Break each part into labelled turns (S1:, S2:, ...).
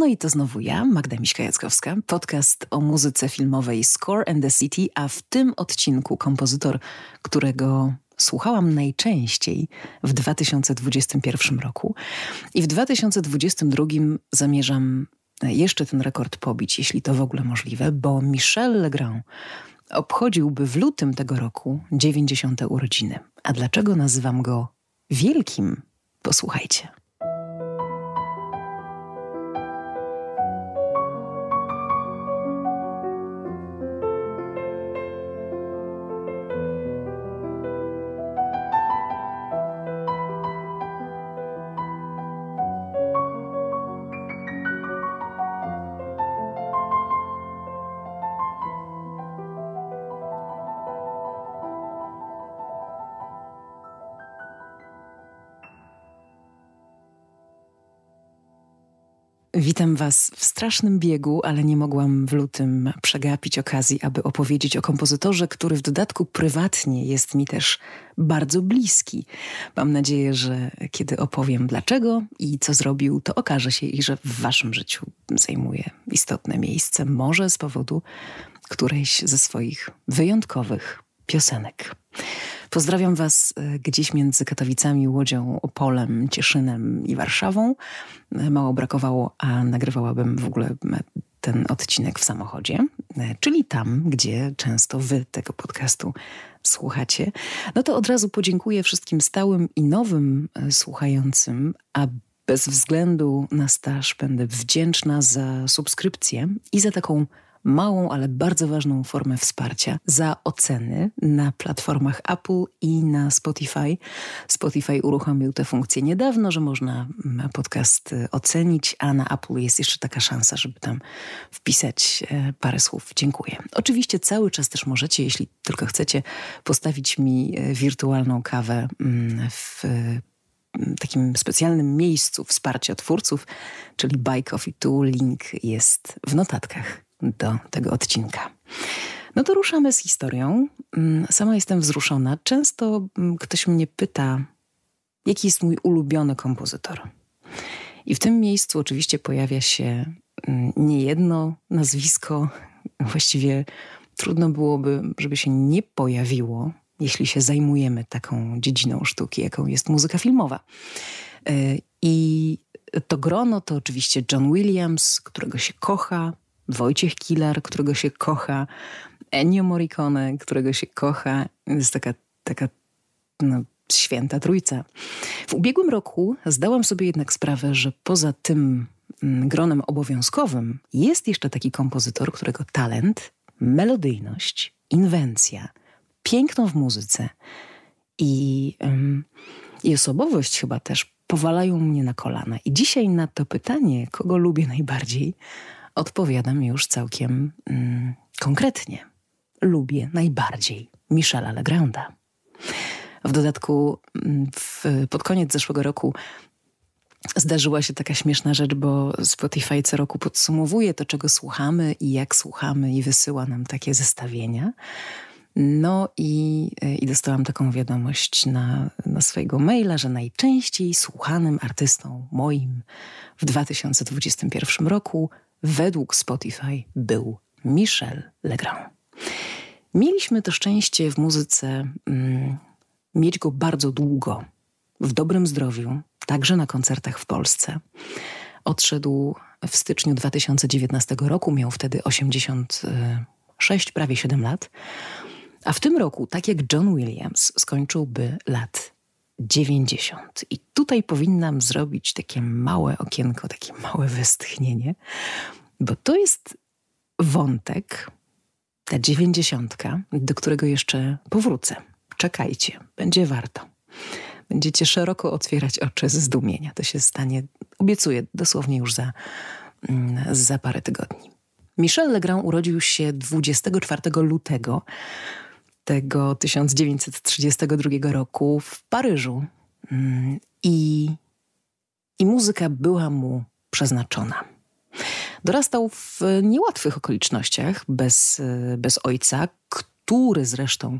S1: No i to znowu ja, Magda Miśka-Jackowska, podcast o muzyce filmowej Score and the City, a w tym odcinku kompozytor, którego słuchałam najczęściej w 2021 roku i w 2022 zamierzam jeszcze ten rekord pobić, jeśli to w ogóle możliwe, bo Michel Legrand obchodziłby w lutym tego roku 90. urodziny. A dlaczego nazywam go wielkim? Posłuchajcie. Witam Was w strasznym biegu, ale nie mogłam w lutym przegapić okazji, aby opowiedzieć o kompozytorze, który w dodatku prywatnie jest mi też bardzo bliski. Mam nadzieję, że kiedy opowiem dlaczego i co zrobił, to okaże się i że w Waszym życiu zajmuje istotne miejsce, może z powodu którejś ze swoich wyjątkowych piosenek. Pozdrawiam Was e, gdzieś między Katowicami, Łodzią, Opolem, Cieszynem i Warszawą. E, mało brakowało, a nagrywałabym w ogóle e, ten odcinek w samochodzie, czyli tam, gdzie często Wy tego podcastu słuchacie. No to od razu podziękuję wszystkim stałym i nowym słuchającym, a bez względu na staż będę wdzięczna za subskrypcję i za taką małą, ale bardzo ważną formę wsparcia za oceny na platformach Apple i na Spotify. Spotify uruchomił tę funkcję niedawno, że można mm, podcast y, ocenić, a na Apple jest jeszcze taka szansa, żeby tam wpisać e, parę słów. Dziękuję. Oczywiście cały czas też możecie, jeśli tylko chcecie, postawić mi e, wirtualną kawę mm, w mm, takim specjalnym miejscu wsparcia twórców, czyli Buy Coffee Tu. Link jest w notatkach do tego odcinka. No to ruszamy z historią. Mm, sama jestem wzruszona. Często mm, ktoś mnie pyta, jaki jest mój ulubiony kompozytor. I w tym miejscu oczywiście pojawia się mm, niejedno nazwisko, właściwie trudno byłoby, żeby się nie pojawiło, jeśli się zajmujemy taką dziedziną sztuki, jaką jest muzyka filmowa. E, I to grono to oczywiście John Williams, którego się kocha, Wojciech Kilar, którego się kocha, Ennio Morricone, którego się kocha. Jest taka, taka no, święta trójca. W ubiegłym roku zdałam sobie jednak sprawę, że poza tym mm, gronem obowiązkowym jest jeszcze taki kompozytor, którego talent, melodyjność, inwencja, piękno w muzyce i, ym, mm, i osobowość chyba też powalają mnie na kolana. I dzisiaj na to pytanie, kogo lubię najbardziej, odpowiadam już całkiem mm, konkretnie. Lubię najbardziej Michela Legranda. W dodatku mm, w, pod koniec zeszłego roku zdarzyła się taka śmieszna rzecz, bo Spotify co roku podsumowuje to, czego słuchamy i jak słuchamy, i wysyła nam takie zestawienia. No i, i dostałam taką wiadomość na, na swojego maila, że najczęściej słuchanym artystą moim w 2021 roku według Spotify był Michel Legrand. Mieliśmy to szczęście w muzyce mm, mieć go bardzo długo, w dobrym zdrowiu, także na koncertach w Polsce. Odszedł w styczniu 2019 roku, miał wtedy 86, prawie 7 lat. A w tym roku, tak jak John Williams, skończyłby lat 90. I tutaj powinnam zrobić takie małe okienko, takie małe westchnienie, bo to jest wątek, ta dziewięćdziesiątka, do którego jeszcze powrócę. Czekajcie, będzie warto. Będziecie szeroko otwierać oczy z zdumienia. To się stanie, obiecuję, dosłownie już za, mm, za parę tygodni. Michel Legrand urodził się 24 lutego tego 1932 roku w Paryżu mm, i, i muzyka była mu przeznaczona. Dorastał w niełatwych okolicznościach, bez, e, bez ojca, który zresztą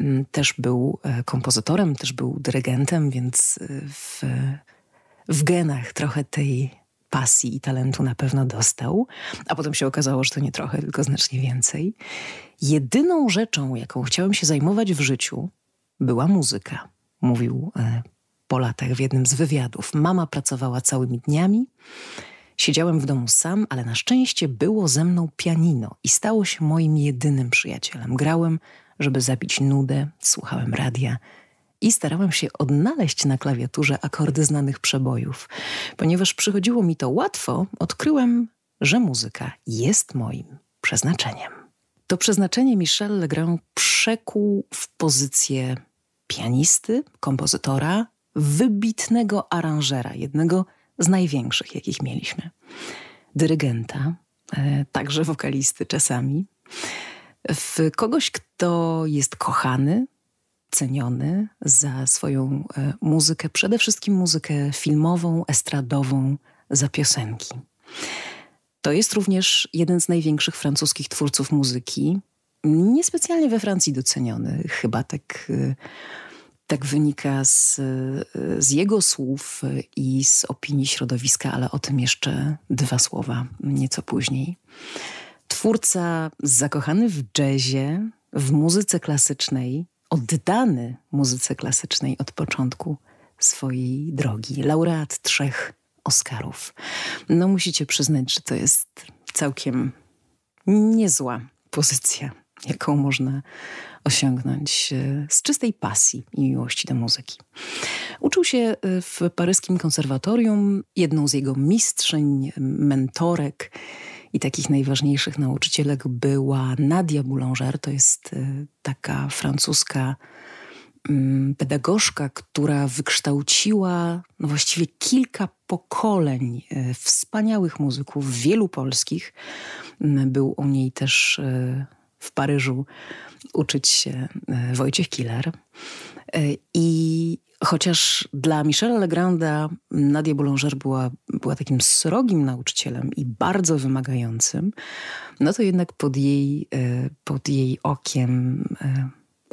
S1: mm, też był e, kompozytorem, też był dyrygentem, więc e, w, w genach trochę tej pasji i talentu na pewno dostał, a potem się okazało, że to nie trochę, tylko znacznie więcej. Jedyną rzeczą, jaką chciałem się zajmować w życiu, była muzyka, mówił po latach w jednym z wywiadów. Mama pracowała całymi dniami, Siedziałem w domu sam, ale na szczęście było ze mną pianino i stało się moim jedynym przyjacielem. Grałem, żeby zabić nudę, słuchałem radia i starałem się odnaleźć na klawiaturze akordy znanych przebojów. Ponieważ przychodziło mi to łatwo, odkryłem, że muzyka jest moim przeznaczeniem. To przeznaczenie Michel Legrand przekuł w pozycję pianisty, kompozytora, wybitnego aranżera, jednego z największych, jakich mieliśmy. Dyrygenta, e, także wokalisty czasami. W kogoś, kto jest kochany, ceniony za swoją e, muzykę, przede wszystkim muzykę filmową, estradową, za piosenki. To jest również jeden z największych francuskich twórców muzyki, niespecjalnie we Francji doceniony, chyba tak e, tak wynika z, z jego słów i z opinii środowiska, ale o tym jeszcze dwa słowa nieco później. Twórca zakochany w jazzie, w muzyce klasycznej, oddany muzyce klasycznej od początku swojej drogi. Laureat trzech Oscarów. No musicie przyznać, że to jest całkiem niezła pozycja jaką można osiągnąć e, z czystej pasji i miłości do muzyki. Uczył się e, w paryskim konserwatorium. Jedną z jego mistrzyń, mentorek i takich najważniejszych nauczycielek była Nadia Boulanger. To jest e, taka francuska mm, pedagogzka, która wykształciła no właściwie kilka pokoleń wspaniałych muzyków, wielu polskich. Był u niej też w Paryżu uczyć się e, Wojciech Killer. E, I chociaż dla Michela Legranda Nadia Boulanger była, była takim srogim nauczycielem i bardzo wymagającym, no to jednak pod jej, e, pod jej okiem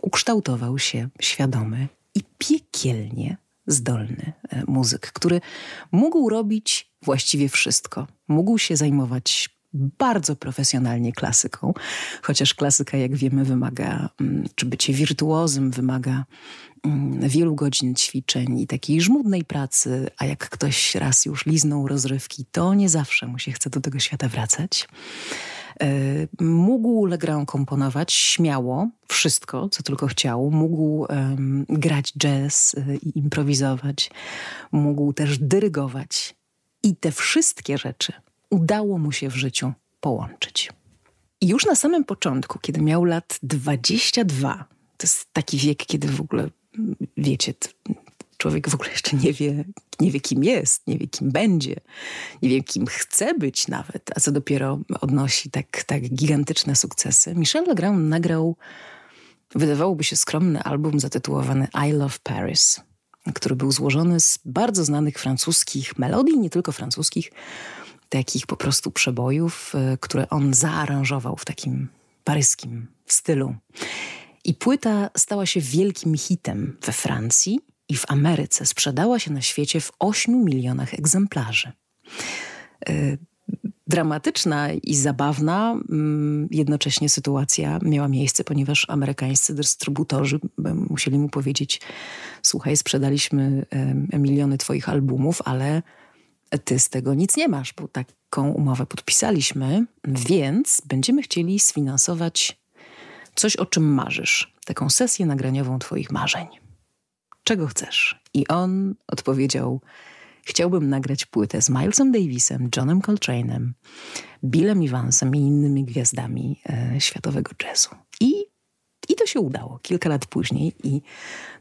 S1: ukształtował się świadomy i piekielnie zdolny muzyk, który mógł robić właściwie wszystko. Mógł się zajmować bardzo profesjonalnie klasyką, chociaż klasyka, jak wiemy, wymaga, mm, czy bycie wirtuozem wymaga mm, wielu godzin ćwiczeń i takiej żmudnej pracy, a jak ktoś raz już liznął rozrywki, to nie zawsze mu się chce do tego świata wracać. E, mógł Legrand komponować śmiało wszystko, co tylko chciał. Mógł um, grać jazz e, i improwizować. Mógł też dyrygować. I te wszystkie rzeczy – udało mu się w życiu połączyć. I już na samym początku, kiedy miał lat 22, to jest taki wiek, kiedy w ogóle, wiecie, człowiek w ogóle jeszcze nie wie, nie wie, kim jest, nie wie, kim będzie, nie wie, kim chce być nawet, a co dopiero odnosi tak, tak gigantyczne sukcesy. Michel Legrand nagrał, wydawałoby się skromny album zatytułowany I Love Paris, który był złożony z bardzo znanych francuskich melodii, nie tylko francuskich, takich po prostu przebojów, y, które on zaaranżował w takim paryskim stylu. I płyta stała się wielkim hitem we Francji i w Ameryce. Sprzedała się na świecie w 8 milionach egzemplarzy. Y, dramatyczna i zabawna mm, jednocześnie sytuacja miała miejsce, ponieważ amerykańscy dystrybutorzy musieli mu powiedzieć: Słuchaj, sprzedaliśmy miliony Twoich albumów, ale ty z tego nic nie masz, bo taką umowę podpisaliśmy, więc będziemy chcieli sfinansować coś, o czym marzysz, taką sesję nagraniową Twoich marzeń. Czego chcesz? I on odpowiedział: Chciałbym nagrać płytę z Milesem Davisem, Johnem Coltrane'em, Billem Evansem i innymi gwiazdami e, światowego jazzu. I, I to się udało kilka lat później, i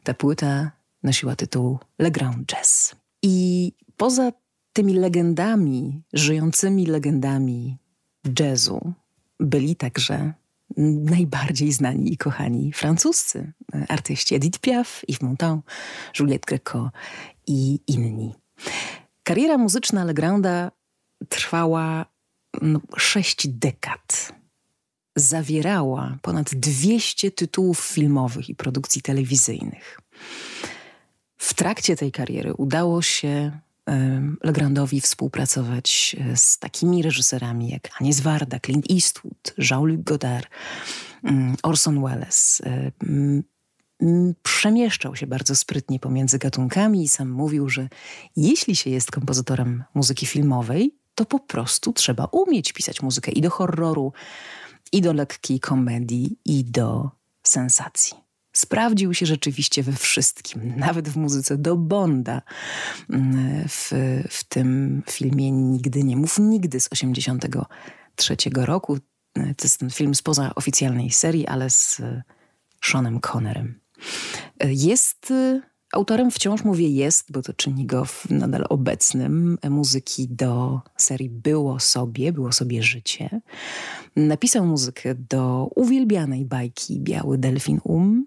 S1: ta płyta nosiła tytuł Le Grand Jazz. I poza tymi legendami, żyjącymi legendami jazzu byli także najbardziej znani i kochani francuscy e, artyści Edith Piaf, Yves Montand, Juliette Greco i inni. Kariera muzyczna Legranda trwała no, sześć dekad. Zawierała ponad 200 tytułów filmowych i produkcji telewizyjnych. W trakcie tej kariery udało się Legrandowi współpracować e, z takimi reżyserami jak Anis Zwarda, Clint Eastwood, Jean-Luc Godard, mm, Orson Welles. E, przemieszczał się bardzo sprytnie pomiędzy gatunkami i sam mówił, że jeśli się jest kompozytorem muzyki filmowej, to po prostu trzeba umieć pisać muzykę i do horroru, i do lekkiej komedii, i do sensacji sprawdził się rzeczywiście we wszystkim, nawet w muzyce do Bonda. Mm, w, w tym filmie Nigdy nie mów nigdy z 1983 roku. To jest ten film spoza oficjalnej serii, ale z Seanem Connerem. Jest autorem, wciąż mówię jest, bo to czyni go nadal obecnym, muzyki do serii Było sobie, Było sobie życie. Napisał muzykę do uwielbianej bajki Biały Delfin Um,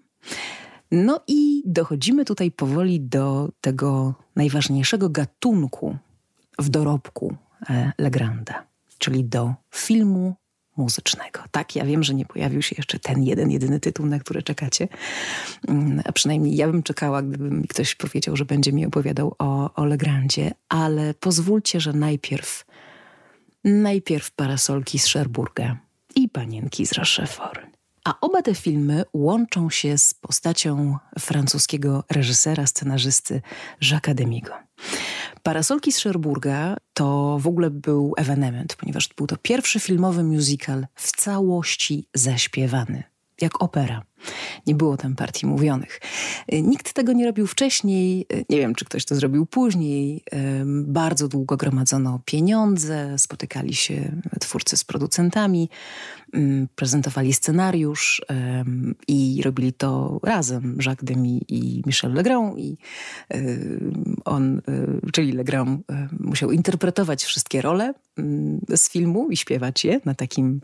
S1: no i dochodzimy tutaj powoli do tego najważniejszego gatunku w dorobku e, Legranda, czyli do filmu muzycznego. Tak, ja wiem, że nie pojawił się jeszcze ten jeden, jedyny tytuł, na który czekacie. Mm, a przynajmniej ja bym czekała, gdyby mi ktoś powiedział, że będzie mi opowiadał o, o Legrandzie, ale pozwólcie, że najpierw, najpierw parasolki z Szerburga i panienki z Rochefort. A oba te filmy łączą się z postacią francuskiego reżysera, scenarzysty Jacques'a Demigo. Parasolki z Szerburga to w ogóle był ewenement, ponieważ był to pierwszy filmowy musical w całości zaśpiewany, jak opera. Nie było tam partii mówionych. Y, nikt tego nie robił wcześniej, y, nie wiem, czy ktoś to zrobił później. Bardzo długo gromadzono pieniądze, spotykali się twórcy z producentami, prezentowali scenariusz i robili to razem Jacques Demy i Michel Legrand i y, on, czyli Legrand musiał interpretować wszystkie role z filmu i śpiewać je na takim,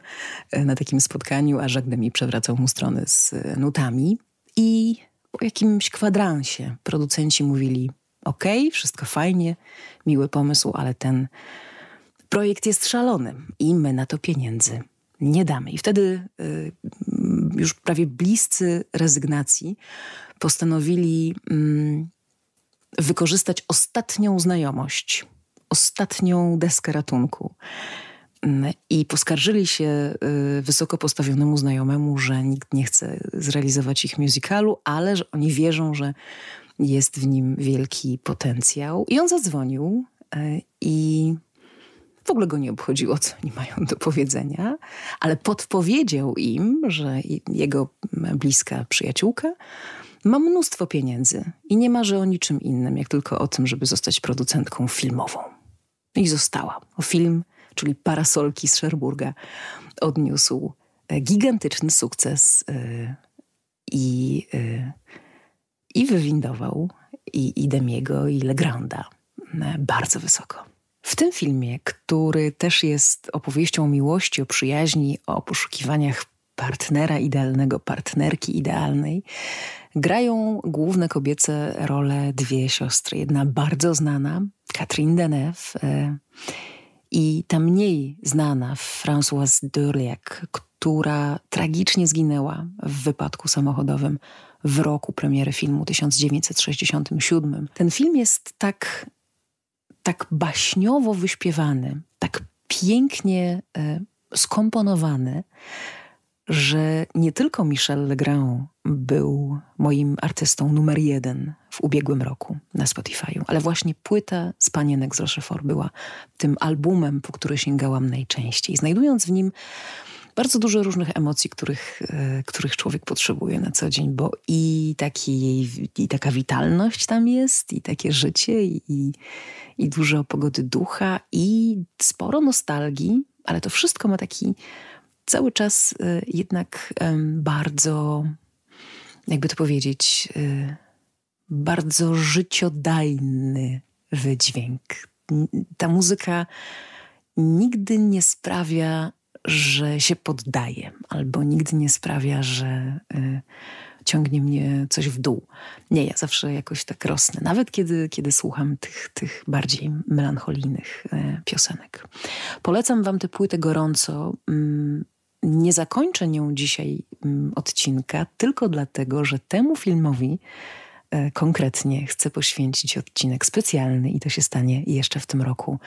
S1: na takim spotkaniu, a Jacques Demy przewracał mu strony z nutami i po jakimś kwadransie producenci mówili: OK, wszystko fajnie, miły pomysł, ale ten projekt jest szalony i my na to pieniędzy nie damy. I wtedy y, już prawie bliscy rezygnacji postanowili y, wykorzystać ostatnią znajomość, ostatnią deskę ratunku Mm, i poskarżyli się y, wysoko postawionemu znajomemu, że nikt nie chce zrealizować ich musicalu, ale że oni wierzą, że jest w nim wielki potencjał. I on zadzwonił y, i w ogóle go nie obchodziło, co oni mają do powiedzenia, ale podpowiedział im, że jego bliska przyjaciółka ma mnóstwo pieniędzy i nie marzy o niczym innym, jak tylko o tym, żeby zostać producentką filmową. I została. O film czyli parasolki z Szerburga, odniósł e, gigantyczny sukces e, i, e, i wywindował i, i Demiego, i Legranda bardzo wysoko. W tym filmie, który też jest opowieścią o miłości, o przyjaźni, o poszukiwaniach partnera idealnego, partnerki idealnej, grają główne kobiece role dwie siostry. Jedna bardzo znana, Katrin Deneuve, i ta mniej znana Françoise Durliak, która tragicznie zginęła w wypadku samochodowym w roku premiery filmu 1967. Ten film jest tak, tak baśniowo wyśpiewany, tak pięknie y, skomponowany, że nie tylko Michel Legrand był moim artystą numer jeden w ubiegłym roku na Spotify'u, ale właśnie płyta z panienek z Rochefort była tym albumem, po który sięgałam najczęściej, znajdując w nim bardzo dużo różnych emocji, których, e, których człowiek potrzebuje na co dzień, bo i, taki, i taka witalność tam jest, i takie życie, i, i dużo pogody ducha, i sporo nostalgii, ale to wszystko ma taki cały czas y, jednak bardzo, jakby to powiedzieć, y, bardzo życiodajny wydźwięk. Ta muzyka nigdy nie sprawia, że się poddaję, albo nigdy nie sprawia, że y, ciągnie mnie coś w dół. Nie, ja zawsze jakoś tak rosnę, nawet kiedy, kiedy słucham tych, tych bardziej melancholijnych e, piosenek. Polecam Wam tę płytę gorąco. Mm, nie zakończę nią dzisiaj mm, odcinka, tylko dlatego, że temu filmowi e, konkretnie chcę poświęcić odcinek specjalny i to się stanie jeszcze w tym roku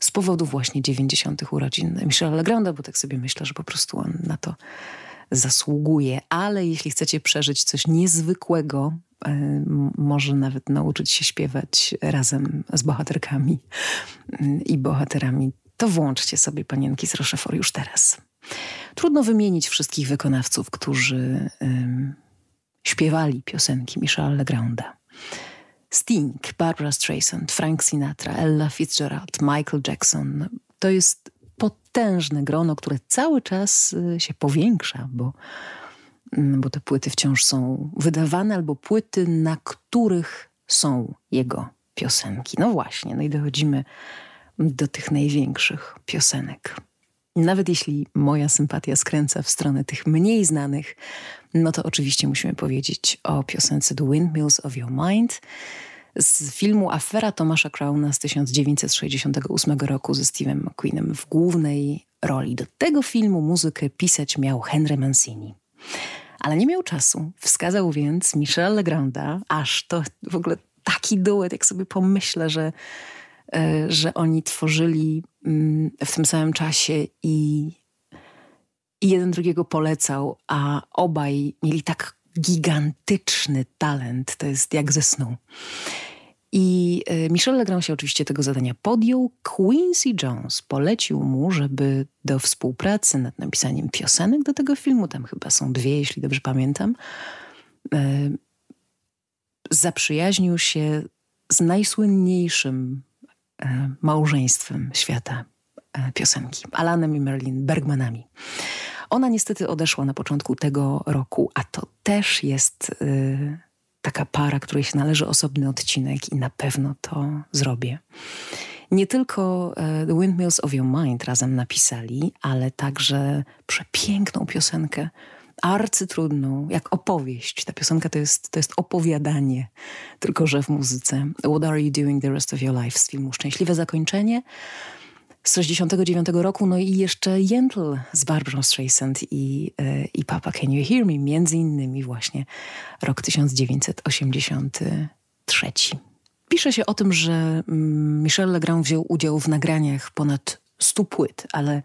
S1: z powodu właśnie 90. urodzin Michela Legranda, bo tak sobie myślę, że po prostu on na to zasługuje. Ale jeśli chcecie przeżyć coś niezwykłego, e, może nawet nauczyć się śpiewać razem z bohaterkami mm, i bohaterami, to włączcie sobie panienki z Rochefort już teraz. Trudno wymienić wszystkich wykonawców, którzy śpiewali piosenki Michela Legranda. Sting, Barbara Streisand, Frank Sinatra, Ella Fitzgerald, Michael Jackson. To jest potężne grono, które cały czas y, się powiększa, bo, mm, bo te płyty wciąż są wydawane, albo płyty, na których są jego piosenki. No właśnie, no i dochodzimy do tych największych piosenek. Nawet jeśli moja sympatia skręca w stronę tych mniej znanych, no to oczywiście musimy powiedzieć o piosence The Windmills of Your Mind z filmu Afera Tomasza Crowna z 1968 roku ze Stevem McQueenem w głównej roli. Do tego filmu muzykę pisać miał Henry Mancini. Ale nie miał czasu. Wskazał więc Michel Legranda, aż to w ogóle taki duet, jak sobie pomyślę, że E, że oni tworzyli mm, w tym samym czasie i, i jeden drugiego polecał, a obaj mieli tak gigantyczny talent, to jest jak ze snu. I e, Michel Legrand się oczywiście tego zadania podjął. Quincy Jones polecił mu, żeby do współpracy nad napisaniem piosenek do tego filmu, tam chyba są dwie, jeśli dobrze pamiętam, e, zaprzyjaźnił się z najsłynniejszym E, małżeństwem świata e, piosenki, Alanem i Merlin Bergmanami. Ona niestety odeszła na początku tego roku, a to też jest e, taka para, której się należy osobny odcinek i na pewno to zrobię. Nie tylko The Windmills of Your Mind razem napisali, ale także przepiękną piosenkę arcytrudną, jak opowieść. Ta piosenka to jest, to jest opowiadanie, tylko że w muzyce. What are you doing the rest of your life? Z filmu Szczęśliwe Zakończenie z 69 roku, no i jeszcze Jentl z Barbara Streisand i, e, i Papa Can You Hear Me, między innymi właśnie rok 1983. Pisze się o tym, że mm, Michel Legrand wziął udział w nagraniach ponad 100 płyt, ale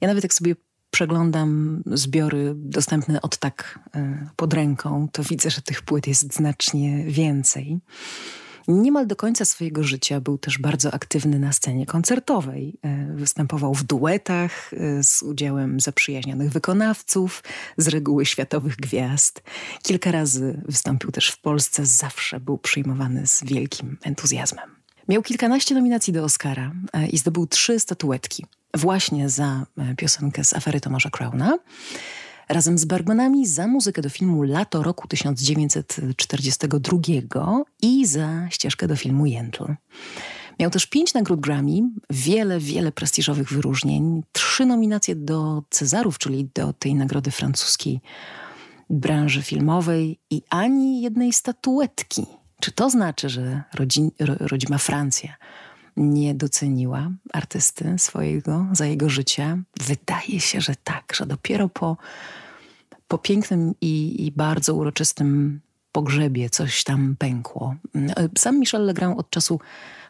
S1: ja nawet jak sobie przeglądam zbiory dostępne od tak e, pod ręką, to widzę, że tych płyt jest znacznie więcej. Niemal do końca swojego życia był też bardzo aktywny na scenie koncertowej. E, występował w duetach e, z udziałem zaprzyjaźnionych wykonawców, z reguły światowych gwiazd. Kilka razy wystąpił też w Polsce, zawsze był przyjmowany z wielkim entuzjazmem. Miał kilkanaście nominacji do Oscara e, i zdobył trzy statuetki. Właśnie za e, piosenkę z afery Tomasza Crowna, razem z Bergmanami za muzykę do filmu Lato roku 1942 i za ścieżkę do filmu Jentl. Miał też pięć nagród Grammy, wiele, wiele prestiżowych wyróżnień, trzy nominacje do Cezarów, czyli do tej nagrody francuskiej branży filmowej i ani jednej statuetki. Czy to znaczy, że rodzin, rodzima Francja nie doceniła artysty swojego za jego życia? Wydaje się, że tak, że dopiero po, po pięknym i, i bardzo uroczystym pogrzebie coś tam pękło. Sam Michel Legrand od czasu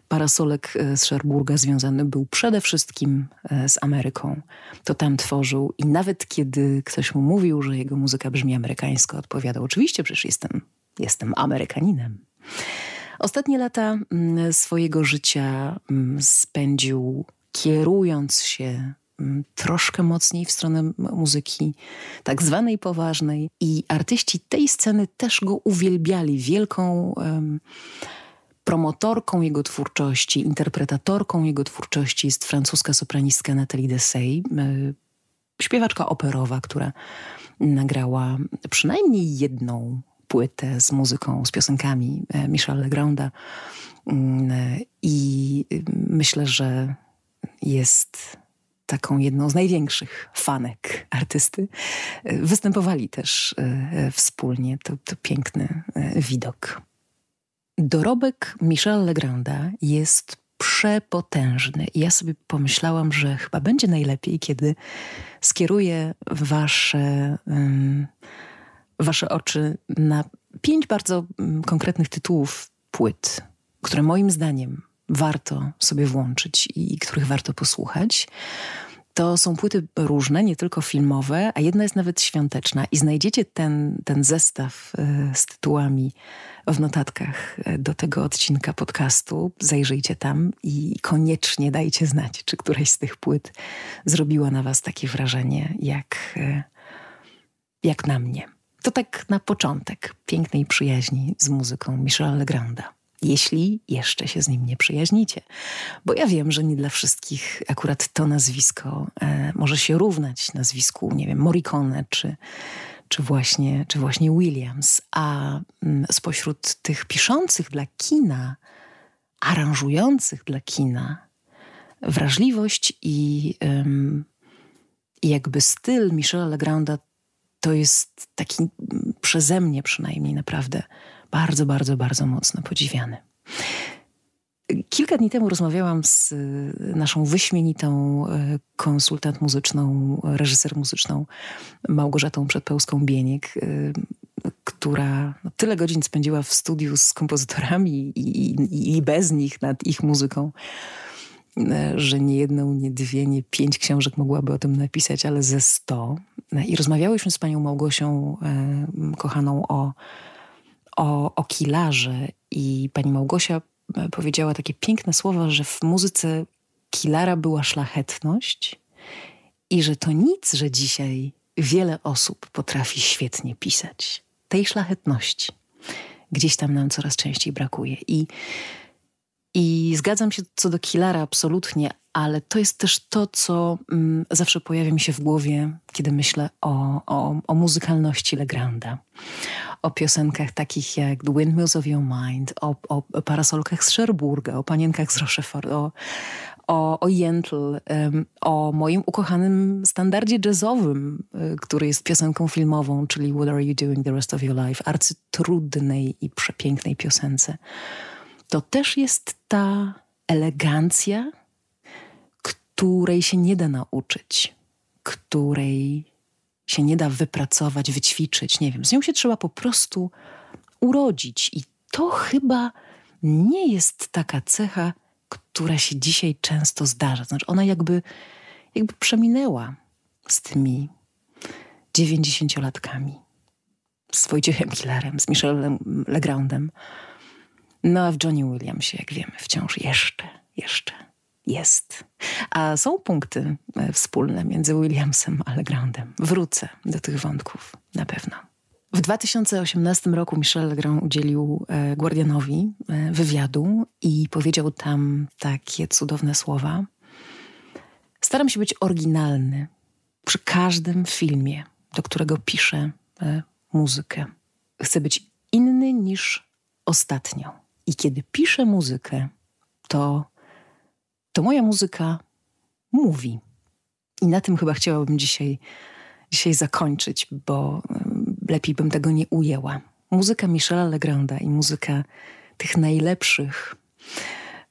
S1: parasolek e, z Szerburga związany był przede wszystkim e, z Ameryką. To tam tworzył i nawet kiedy ktoś mu mówił, że jego muzyka brzmi amerykańsko, odpowiadał: Oczywiście, przecież jestem, jestem Amerykaninem. Ostatnie lata mm, swojego życia mm, spędził kierując się mm, troszkę mocniej w stronę muzyki tak zwanej poważnej i artyści tej sceny też go uwielbiali wielką um, promotorką jego twórczości, interpretatorką jego twórczości jest francuska sopranistka Nathalie Dessay, śpiewaczka operowa, która nagrała przynajmniej jedną płytę z muzyką, z piosenkami e, Michela Legranda. Mm, e, I myślę, że jest taką jedną z największych fanek artysty. E, występowali też wspólnie. To, to piękny widok. Dorobek Michela Legranda jest przepotężny. ja sobie pomyślałam, że chyba będzie najlepiej, kiedy skieruję wasze um, Wasze oczy na pięć bardzo mm, konkretnych tytułów płyt, które moim zdaniem warto sobie włączyć i których warto posłuchać. To są płyty różne, nie tylko filmowe, a jedna jest nawet świąteczna. I znajdziecie ten, ten zestaw e, z tytułami w notatkach e, do tego odcinka podcastu. Zajrzyjcie tam i koniecznie dajcie znać, czy któraś z tych płyt zrobiła na Was takie wrażenie jak, e, jak na mnie. To tak na początek pięknej przyjaźni z muzyką Michela Legranda. Jeśli jeszcze się z nim nie przyjaźnicie, bo ja wiem, że nie dla wszystkich akurat to nazwisko e, może się równać nazwisku, nie wiem, Morricone czy, czy właśnie, czy właśnie Williams, a mm, spośród tych piszących dla kina, aranżujących dla kina, wrażliwość i, ym, i jakby styl Michela Legranda to jest taki przeze mnie przynajmniej naprawdę bardzo, bardzo, bardzo mocno podziwiany. Kilka dni temu rozmawiałam z y, naszą wyśmienitą y, konsultant muzyczną, reżyser muzyczną Małgorzatą Przedpełską-Bieniek, y, która no, tyle godzin spędziła w studiu z kompozytorami i, i, i bez nich nad ich muzyką E, że nie jedną, nie dwie, nie pięć książek mogłaby o tym napisać, ale ze sto. E, I rozmawiałyśmy z panią Małgosią, e, kochaną, o, o, o kilarze. I pani Małgosia powiedziała takie piękne słowa, że w muzyce kilara była szlachetność i że to nic, że dzisiaj wiele osób potrafi świetnie pisać. Tej szlachetności gdzieś tam nam coraz częściej brakuje. I i zgadzam się co do Kilara absolutnie, ale to jest też to, co mm, zawsze pojawia mi się w głowie, kiedy myślę o, o, o muzykalności Legranda, o piosenkach takich jak The Windmills of Your Mind, o, o parasolkach z Szerburga, o panienkach z Rochefort, o, o, o Jentl, o moim ukochanym standardzie jazzowym, y, który jest piosenką filmową, czyli What Are You Doing the Rest of Your Life, arcytrudnej i przepięknej piosence to też jest ta elegancja, której się nie da nauczyć, której się nie da wypracować, wyćwiczyć. Nie wiem, z nią się trzeba po prostu urodzić. I to chyba nie jest taka cecha, która się dzisiaj często zdarza. Znaczy, ona jakby, jakby przeminęła z tymi dziewięćdziesięciolatkami, z Wojciechem Killerem, z Michelem Legrandem. No a w Johnny Williamsie, jak wiemy, wciąż jeszcze, jeszcze jest. A są punkty e, wspólne między Williamsem a Legrandem. Wrócę do tych wątków na pewno. W 2018 roku Michel Legrand udzielił e, Guardianowi e, wywiadu i powiedział tam takie cudowne słowa. Staram się być oryginalny przy każdym filmie, do którego piszę muzykę. Chcę być inny niż ostatnio. I kiedy piszę muzykę, to, to moja muzyka mówi. I na tym chyba chciałabym dzisiaj, dzisiaj zakończyć, bo lepiej bym tego nie ujęła. Muzyka Michela Legranda i muzyka tych najlepszych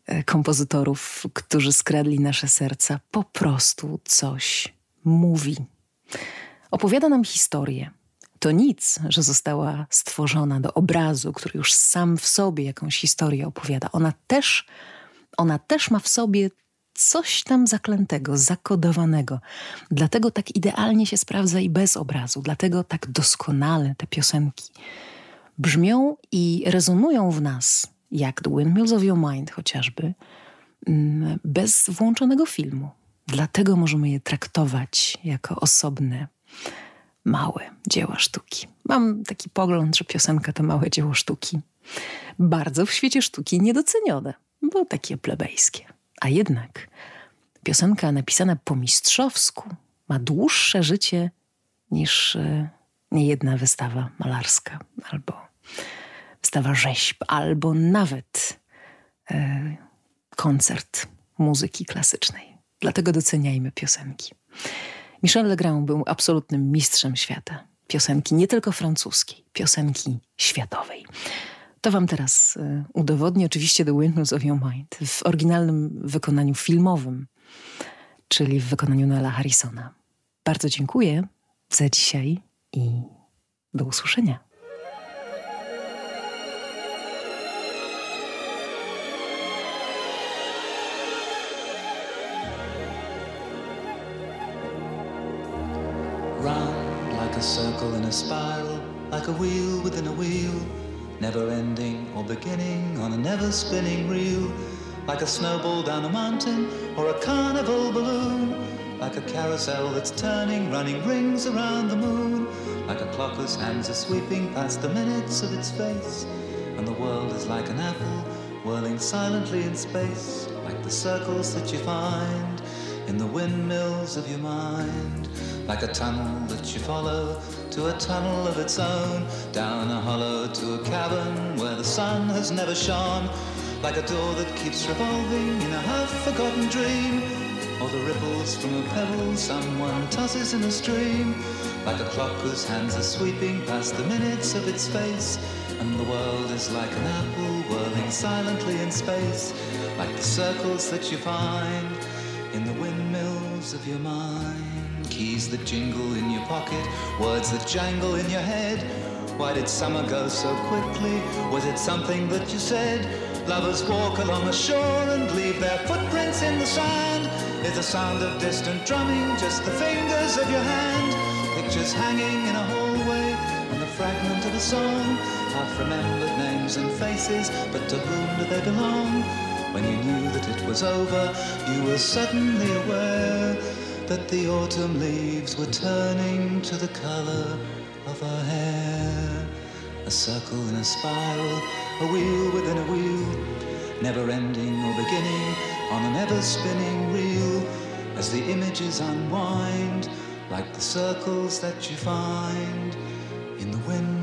S1: e, kompozytorów, którzy skradli nasze serca, po prostu coś mówi. Opowiada nam historię, to nic, że została stworzona do obrazu, który już sam w sobie jakąś historię opowiada. Ona też, ona też ma w sobie coś tam zaklętego, zakodowanego. Dlatego tak idealnie się sprawdza i bez obrazu, dlatego tak doskonale te piosenki brzmią i rezonują w nas, jak The Windmills of Your Mind chociażby, mm, bez włączonego filmu. Dlatego możemy je traktować jako osobne małe dzieła sztuki. Mam taki pogląd, że piosenka to małe dzieło sztuki. Bardzo w świecie sztuki niedocenione, bo takie plebejskie. A jednak piosenka napisana po mistrzowsku ma dłuższe życie niż e, niejedna wystawa malarska albo wystawa rzeźb, albo nawet e, koncert muzyki klasycznej. Dlatego doceniajmy piosenki. Michel Legrand był absolutnym mistrzem świata. Piosenki nie tylko francuskiej, piosenki światowej. To wam teraz e, udowodnię oczywiście The Windows of Your Mind w oryginalnym wykonaniu filmowym, czyli w wykonaniu Noela Harrisona. Bardzo dziękuję za dzisiaj i do usłyszenia.
S2: never ending or beginning on a never spinning reel, like a snowball down a mountain or a carnival balloon, like a carousel that's turning, running rings around the moon, like a clock whose hands are sweeping past the minutes of its face, and the world is like an apple whirling silently in space, like the circles that you find windmills of your mind, like a tunnel that you follow to a tunnel of its own, down a hollow to a cavern where the sun has never shone, like a door that keeps revolving in a half-forgotten dream, or the ripples from a pebble someone tosses in a stream, like a clock whose hands are sweeping past the minutes of its face, and the world is like an apple whirling silently in space, like the circles that you find of your mind, keys that jingle in your pocket, words that jangle in your head. Why did summer go so quickly? Was it something that you said? Lovers walk along the shore and leave their footprints in the sand. Is the sound of distant drumming just the fingers of your hand? Pictures hanging in a hallway and the fragment of a song. Half remembered names and faces, but to whom do they belong? When you knew that it was over, you were suddenly aware that the autumn leaves were turning to the color of her hair. A circle in a spiral, a wheel within a wheel, never ending or beginning on an ever spinning reel as the images unwind like the circles that you find in the wind.